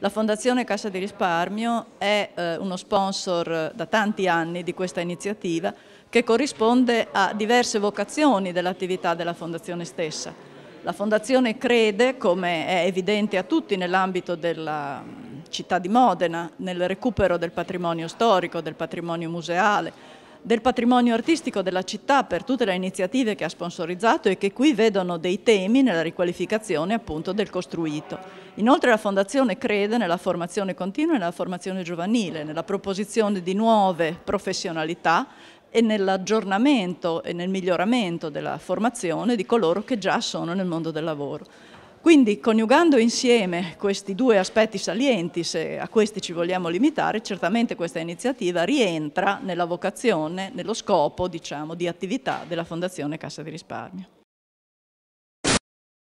La Fondazione Cassa di Risparmio è eh, uno sponsor eh, da tanti anni di questa iniziativa che corrisponde a diverse vocazioni dell'attività della Fondazione stessa. La Fondazione crede, come è evidente a tutti nell'ambito della mm, città di Modena, nel recupero del patrimonio storico, del patrimonio museale, del patrimonio artistico della città per tutte le iniziative che ha sponsorizzato e che qui vedono dei temi nella riqualificazione appunto del costruito. Inoltre la Fondazione crede nella formazione continua e nella formazione giovanile, nella proposizione di nuove professionalità e nell'aggiornamento e nel miglioramento della formazione di coloro che già sono nel mondo del lavoro. Quindi coniugando insieme questi due aspetti salienti, se a questi ci vogliamo limitare, certamente questa iniziativa rientra nella vocazione, nello scopo diciamo, di attività della Fondazione Cassa di Risparmio.